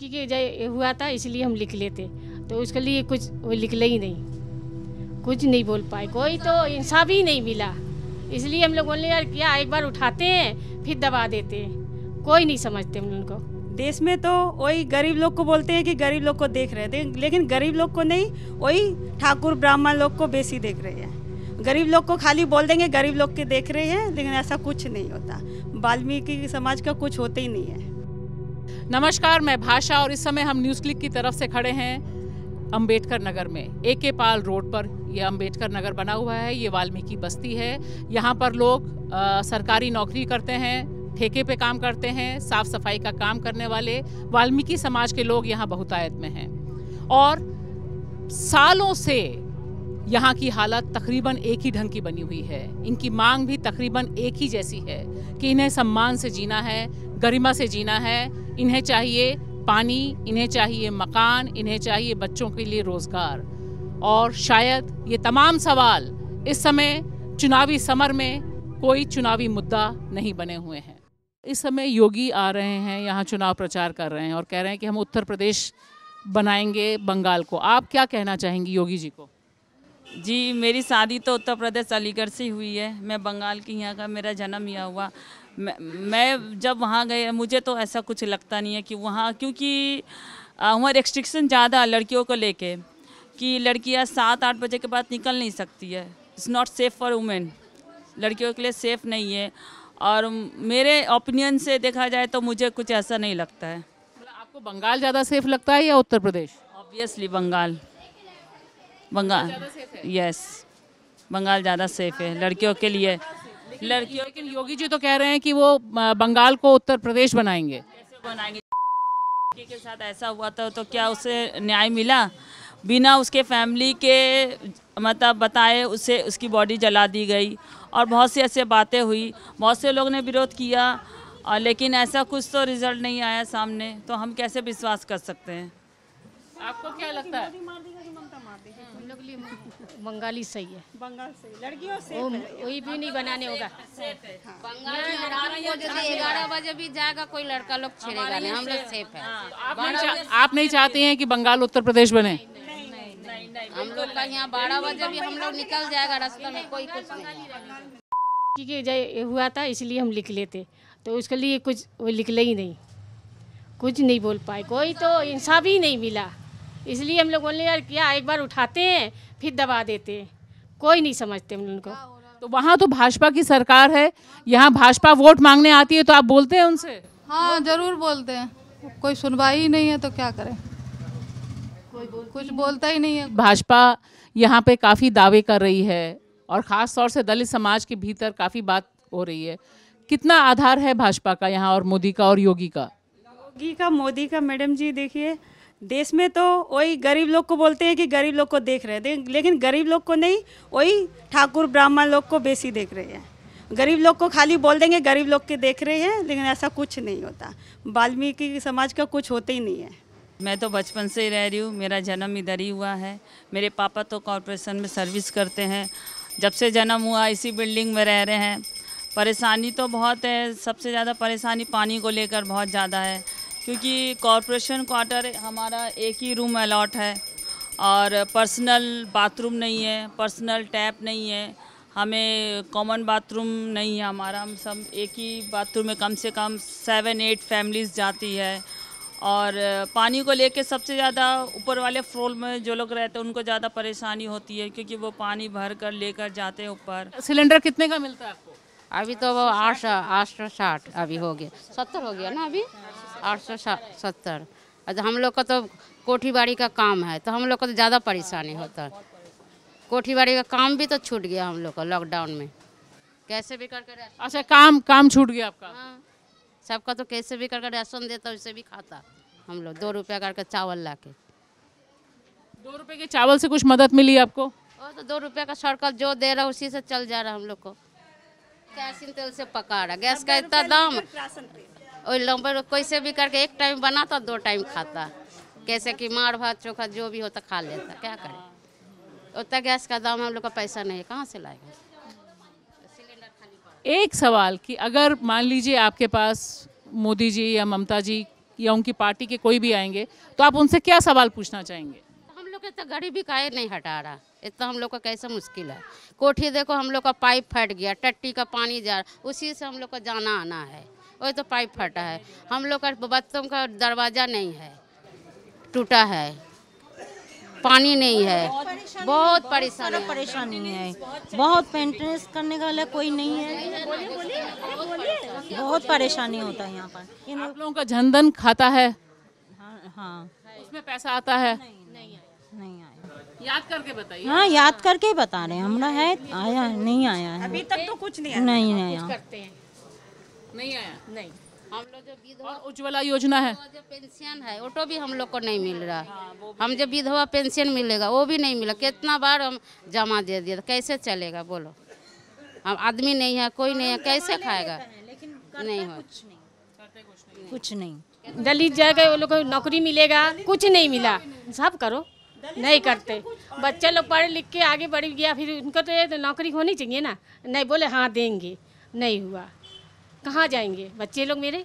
कि जय हुआ था इसलिए हम लिख लेते तो उसके लिए कुछ वो ले ही नहीं कुछ नहीं बोल पाए कोई तो इंसाफ ही नहीं मिला इसलिए हम लोग बोले यार क्या एक बार उठाते हैं फिर दबा देते हैं कोई नहीं समझते हम उनको देश में तो वही गरीब लोग को बोलते हैं कि गरीब लोग को देख रहे थे लेकिन गरीब लोग को नहीं वही ठाकुर ब्राह्मण लोग को बेसी देख रहे हैं गरीब लोग को खाली बोल देंगे गरीब लोग के देख रहे हैं लेकिन ऐसा कुछ नहीं होता वाल्मीकि समाज का कुछ होते ही नहीं है नमस्कार मैं भाषा और इस समय हम न्यूज़ क्लिक की तरफ से खड़े हैं अंबेडकर नगर में ए के पाल रोड पर यह अंबेडकर नगर बना हुआ है ये वाल्मीकि बस्ती है यहाँ पर लोग आ, सरकारी नौकरी करते हैं ठेके पे काम करते हैं साफ सफाई का काम करने वाले वाल्मीकि समाज के लोग यहाँ बहुतायत में हैं और सालों से यहाँ की हालत तकरीबन एक ही ढंग की बनी हुई है इनकी मांग भी तकरीबन एक ही जैसी है कि इन्हें सम्मान से जीना है गरिमा से जीना है इन्हें चाहिए पानी इन्हें चाहिए मकान इन्हें चाहिए बच्चों के लिए रोज़गार और शायद ये तमाम सवाल इस समय चुनावी समर में कोई चुनावी मुद्दा नहीं बने हुए हैं इस समय योगी आ रहे हैं यहाँ चुनाव प्रचार कर रहे हैं और कह रहे हैं कि हम उत्तर प्रदेश बनाएंगे बंगाल को आप क्या कहना चाहेंगी योगी जी को जी मेरी शादी तो उत्तर प्रदेश अलीगढ़ से हुई है मैं बंगाल की यहाँ का मेरा जन्म यहाँ हुआ मैं जब वहाँ गए मुझे तो ऐसा कुछ लगता नहीं है कि वहाँ क्योंकि वहाँ रेस्ट्रिक्शन ज़्यादा लड़कियों को लेके कि लड़कियाँ सात आठ बजे के बाद निकल नहीं सकती है it's not safe for women लड़कियों के लिए सेफ नहीं है और मेरे ओपिनियन से देखा जाए तो मुझे कुछ ऐसा नहीं लगता है मतलब आपको बंगाल ज़्यादा सेफ लगता है या उत्तर प्रदेश ऑब्वियसली बंगाल बंगाल यस बंगाल ज़्यादा सेफ है लड़कियों के लिए लड़की लेकिन योगी जी तो कह रहे हैं कि वो बंगाल को उत्तर प्रदेश बनाएंगे बनाएंगे के साथ ऐसा हुआ था तो क्या उसे न्याय मिला बिना उसके फैमिली के मतलब बताए उसे उसकी बॉडी जला दी गई और बहुत सी ऐसे बातें हुई बहुत से लोग ने विरोध किया और लेकिन ऐसा कुछ तो रिजल्ट नहीं आया सामने तो हम कैसे विश्वास कर सकते हैं आपको क्या लगता है बनाते हैं हम लोग लिए बंगाली सही है बंगाल सही लड़कियों से वही भी नहीं बनाने होगा हाँ। ग्यारह बजे भी जाएगा कोई लड़का लोग छेड़ेगा नहीं हम लोग सेफ है हाँ। आप नहीं चाहते हैं कि बंगाल उत्तर प्रदेश बने हम लोग का यहाँ बारह बजे भी हम लोग निकल जाएगा रास्ते में कोई कुछ नहीं कि हुआ था इसलिए हम लिख लेते तो उसके लिए कुछ वो लिख ले ही नहीं कुछ नहीं बोल पाए कोई तो इंसाफ ही नहीं मिला इसलिए हम लोग बोलने यार क्या एक बार उठाते हैं फिर दबा देते हैं कोई नहीं समझते हम उनको तो वहाँ तो भाजपा की सरकार है यहाँ भाजपा वोट मांगने आती है तो आप बोलते हैं उनसे हाँ जरूर बोलते हैं कोई सुनवाई ही नहीं है तो क्या करें कुछ बोलता ही नहीं है भाजपा यहाँ पे काफ़ी दावे कर रही है और ख़ास तौर से दलित समाज के भीतर काफ़ी बात हो रही है कितना आधार है भाजपा का यहाँ और मोदी का और योगी का योगी का मोदी का मैडम जी देखिए देश में तो वही गरीब लोग को बोलते हैं कि गरीब लोग को देख रहे हैं लेकिन गरीब लोग को नहीं वही ठाकुर ब्राह्मण लोग को बेसी देख रहे हैं गरीब लोग को खाली बोल देंगे गरीब लोग के देख रहे हैं लेकिन ऐसा कुछ नहीं होता वाल्मीकि समाज का कुछ होते ही नहीं है मैं तो बचपन से ही रह रही हूँ मेरा जन्म इधर ही हुआ है मेरे पापा तो कॉरपोरेशन में सर्विस करते हैं जब से जन्म हुआ इसी बिल्डिंग में रह रहे हैं परेशानी तो बहुत है सबसे ज़्यादा परेशानी पानी को लेकर बहुत ज़्यादा है क्योंकि कॉरपोरेशन क्वार्टर हमारा एक ही रूम अलाट है और पर्सनल बाथरूम नहीं है पर्सनल टैप नहीं है हमें कॉमन बाथरूम नहीं है हमारा हम सब एक ही बाथरूम में कम से कम सेवन एट फैमिलीज़ जाती है और पानी को लेके सबसे ज़्यादा ऊपर वाले फ्लोर में जो लोग रहते हैं उनको ज़्यादा परेशानी होती है क्योंकि वो पानी भर कर लेकर जाते हैं ऊपर सिलेंडर कितने का मिलता है आपको अभी तो वो आठ आठ साठ अभी हो गया सत्तर हो गया ना अभी आठ सौ सत्तर अच्छा हम लोग का तो कोठी बाड़ी का काम है तो हम लोग को तो ज़्यादा परेशानी होता है कोठी बाड़ी का काम भी तो छूट गया हम लोग का लॉकडाउन में कैसे भी करके अच्छा काम काम छूट गया आपका हाँ सबका तो कैसे भी करके राशन देता उसे भी खाता हम लोग दो रुपया करके चावल ला के दो रुपये के चावल से कुछ मदद मिली आपको और तो दो रुपये का शॉर्टकट जो दे रहा उसी से चल जा रहा हम लोग को कैसिन तेल से पका रहा गैस का इतना दाम और लंबर कैसे भी करके एक टाइम बनाता दो टाइम खाता कैसे कि मार भात चोखा जो भी होता तो खा लेता क्या करें उतना गैस का दाम हम लोग का पैसा नहीं है कहाँ से लाएगा एक सवाल कि अगर मान लीजिए आपके पास मोदी जी या ममता जी या उनकी पार्टी के कोई भी आएंगे तो आप उनसे क्या सवाल पूछना चाहेंगे हम लोग इतना तो गरीबी का नहीं हटा रहा इतना तो हम लोग का कैसा मुश्किल है कोठी देखो हम लोग का पाइप फट गया टट्टी का पानी जा रहा उसी से हम लोग का जाना आना है वही तो पाइप फटा है हम लोग का बच्चों का दरवाज़ा नहीं है टूटा है पानी नहीं है बहुत परेशान परेशानी है बहुत मेंटेनेंस करने वाला कोई नहीं है बहुत परेशानी होता है यहाँ पर इन लोगों का जनधन खाता है हाँ, हाँ। उसमें पैसा आता है याद करके बताइए हाँ याद करके बता रहे हैं हमारा है आया नहीं आया है अभी तक तो कुछ नहीं नहीं आया करते हैं नहीं आया नहीं हम लोग जो विधवा उज्ज्वला योजना है जो पेंशन है ऑटो तो भी हम लोग को नहीं मिल रहा है हाँ, हम जो विधवा पेंशन मिलेगा वो भी नहीं मिला कितना बार हम जमा दे दिया तो कैसे चलेगा बोलो हम आदमी नहीं है कोई नहीं है कैसे खाएगा नहीं हो कुछ नहीं दलित जाएगा वो लोग को नौकरी मिलेगा कुछ नहीं मिला सब करो नहीं करते बच्चे लोग पढ़ लिख के आगे बढ़ गया फिर उनका तो, तो नौकरी होनी चाहिए ना नहीं बोले हाँ देंगे नहीं हुआ कहाँ जाएंगे बच्चे लोग मेरे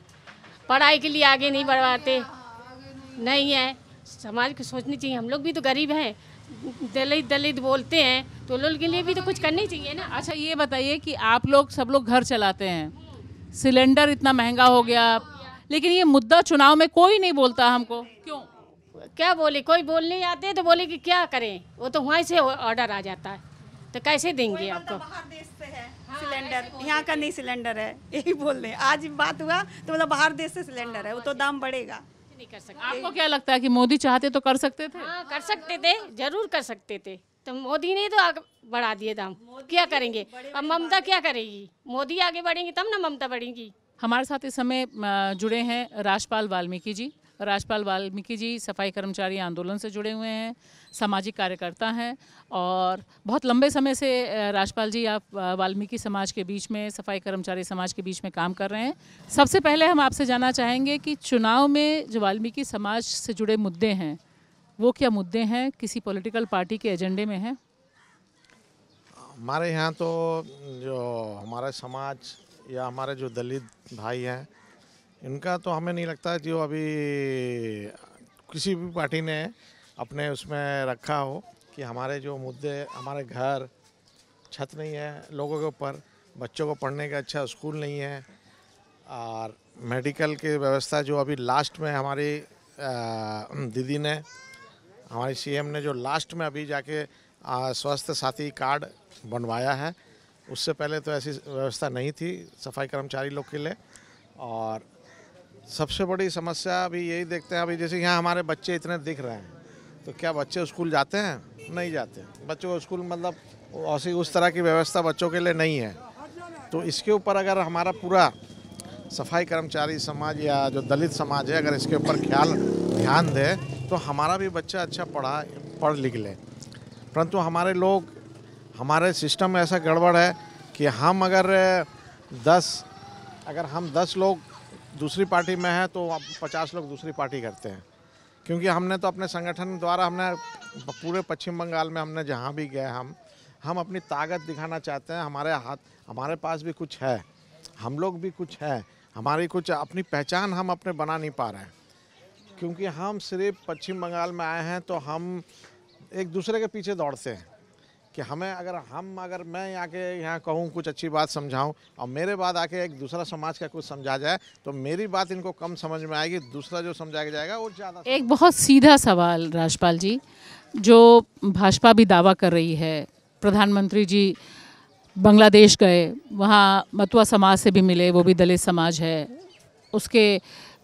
पढ़ाई के लिए आगे नहीं बढ़वाते नहीं है समाज को सोचनी चाहिए हम लोग भी तो गरीब हैं दलित दलित बोलते हैं तो लोग के लिए भी तो कुछ करना ही चाहिए ना अच्छा ये बताइए कि आप लोग सब लोग घर चलाते हैं सिलेंडर इतना महंगा हो गया लेकिन ये मुद्दा चुनाव में कोई नहीं बोलता हमको क्यों क्या बोले कोई बोलने आते तो बोले कि क्या करें वो तो वहाँ से ऑर्डर आ जाता है तो कैसे देंगे आपको मतलब बाहर देश से है हाँ, सिलेंडर यहाँ का नहीं सिलेंडर है यही बोल रहे आज बात हुआ तो मतलब बाहर देश से सिलेंडर है वो तो दाम बढ़ेगा नहीं कर सकते आपको क्या लगता है कि मोदी चाहते तो कर सकते थे आ, हाँ, कर सकते थे जरूर कर सकते थे तो मोदी ने तो बढ़ा दिए दाम क्या करेंगे अब ममता क्या करेगी मोदी आगे बढ़ेंगे तब ना ममता बढ़ेगी हमारे साथ इस समय जुड़े हैं राजपाल वाल्मीकि जी राजपाल वाल्मीकि जी सफाई कर्मचारी आंदोलन से जुड़े हुए हैं सामाजिक कार्यकर्ता हैं और बहुत लंबे समय से राजपाल जी आप वाल्मीकि समाज के बीच में सफाई कर्मचारी समाज के बीच में काम कर रहे हैं सबसे पहले हम आपसे जानना चाहेंगे कि चुनाव में जो वाल्मीकि समाज से जुड़े मुद्दे हैं वो क्या मुद्दे हैं किसी पॉलिटिकल पार्टी के एजेंडे में हैं हमारे यहाँ तो जो हमारा समाज या हमारे जो दलित भाई हैं इनका तो हमें नहीं लगता जो अभी किसी भी पार्टी ने अपने उसमें रखा हो कि हमारे जो मुद्दे हमारे घर छत नहीं है लोगों के ऊपर बच्चों को पढ़ने का अच्छा स्कूल नहीं है और मेडिकल की व्यवस्था जो अभी लास्ट में हमारी दीदी ने हमारी सीएम ने जो लास्ट में अभी जाके स्वास्थ्य साथी कार्ड बनवाया है उससे पहले तो ऐसी व्यवस्था नहीं थी सफाई कर्मचारी लोग के लिए और सबसे बड़ी समस्या अभी यही देखते हैं अभी जैसे यहाँ हमारे बच्चे इतने दिख रहे हैं तो क्या बच्चे स्कूल जाते हैं नहीं जाते बच्चों को स्कूल मतलब ऐसी उस तरह की व्यवस्था बच्चों के लिए नहीं है तो इसके ऊपर अगर हमारा पूरा सफाई कर्मचारी समाज या जो दलित समाज है अगर इसके ऊपर ख्याल ध्यान दे तो हमारा भी बच्चा अच्छा पढ़ा पढ़ लिख ले परंतु हमारे लोग हमारे सिस्टम में ऐसा गड़बड़ है कि हम अगर दस अगर हम दस लोग दूसरी पार्टी में है तो पचास लोग दूसरी पार्टी करते हैं क्योंकि हमने तो अपने संगठन द्वारा हमने पूरे पश्चिम बंगाल में हमने जहाँ भी गए हम हम अपनी ताकत दिखाना चाहते हैं हमारे हाथ हमारे पास भी कुछ है हम लोग भी कुछ है हमारी कुछ अपनी पहचान हम अपने बना नहीं पा रहे हैं क्योंकि हम सिर्फ पश्चिम बंगाल में आए हैं तो हम एक दूसरे के पीछे दौड़ते हैं कि हमें अगर हम अगर मैं यहाँ के यहाँ कहूँ कुछ अच्छी बात समझाऊँ और मेरे बाद आके एक दूसरा समाज का कुछ समझा जाए तो मेरी बात इनको कम समझ में आएगी दूसरा जो समझाया जाएगा वो ज़्यादा एक बहुत सीधा सवाल राजपाल जी जो भाजपा भी दावा कर रही है प्रधानमंत्री जी बांग्लादेश गए वहाँ मतुआ समाज से भी मिले वो भी दलित समाज है उसके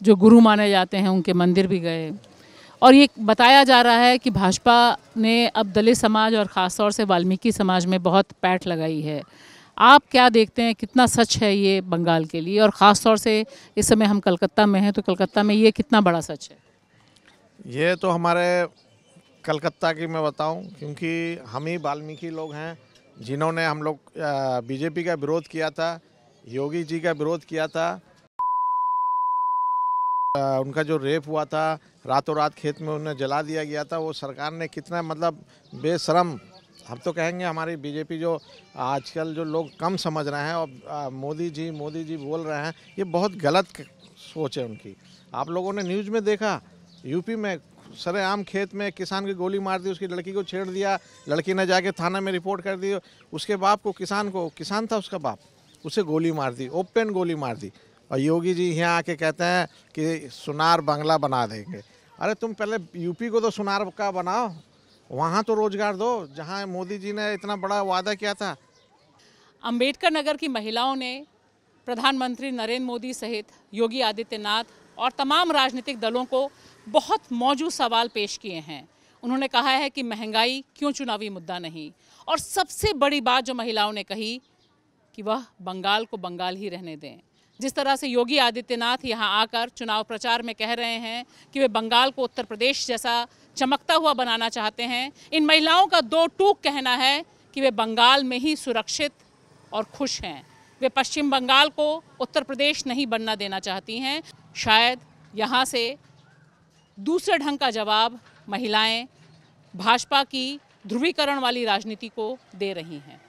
जो गुरु माने जाते हैं उनके मंदिर भी गए और ये बताया जा रहा है कि भाजपा ने अब दलित समाज और ख़ास तौर से वाल्मीकि समाज में बहुत पैठ लगाई है आप क्या देखते हैं कितना सच है ये बंगाल के लिए और ख़ास तौर से इस समय हम कलकत्ता में हैं तो कलकत्ता में ये कितना बड़ा सच है ये तो हमारे कलकत्ता की मैं बताऊं क्योंकि हम ही वाल्मीकि लोग हैं जिन्होंने हम लोग बीजेपी का विरोध किया था योगी जी का विरोध किया था उनका जो रेप हुआ था रातों रात खेत में उन्हें जला दिया गया था वो सरकार ने कितना मतलब बेशरम हम तो कहेंगे हमारी बीजेपी जो आजकल जो लोग कम समझ रहे हैं और मोदी जी मोदी जी बोल रहे हैं ये बहुत गलत सोच है उनकी आप लोगों ने न्यूज़ में देखा यूपी में सरेआम खेत में किसान की गोली मार दी उसकी लड़की को छेड़ दिया लड़की ने जाके थाना में रिपोर्ट कर दी उसके बाप को किसान को किसान था उसका बाप उसे गोली मार दी ओपन गोली मार दी और योगी जी यहाँ आके कहते हैं कि सुनार बंगला बना देंगे अरे तुम पहले यूपी को तो सुनार का बनाओ वहाँ तो रोजगार दो जहाँ मोदी जी ने इतना बड़ा वादा किया था अंबेडकर नगर की महिलाओं ने प्रधानमंत्री नरेंद्र मोदी सहित योगी आदित्यनाथ और तमाम राजनीतिक दलों को बहुत मौजूद सवाल पेश किए हैं उन्होंने कहा है कि महंगाई क्यों चुनावी मुद्दा नहीं और सबसे बड़ी बात जो महिलाओं ने कही कि वह बंगाल को बंगाल ही रहने दें जिस तरह से योगी आदित्यनाथ यहाँ आकर चुनाव प्रचार में कह रहे हैं कि वे बंगाल को उत्तर प्रदेश जैसा चमकता हुआ बनाना चाहते हैं इन महिलाओं का दो टूक कहना है कि वे बंगाल में ही सुरक्षित और खुश हैं वे पश्चिम बंगाल को उत्तर प्रदेश नहीं बनना देना चाहती हैं शायद यहाँ से दूसरे ढंग का जवाब महिलाएं भाजपा की ध्रुवीकरण वाली राजनीति को दे रही हैं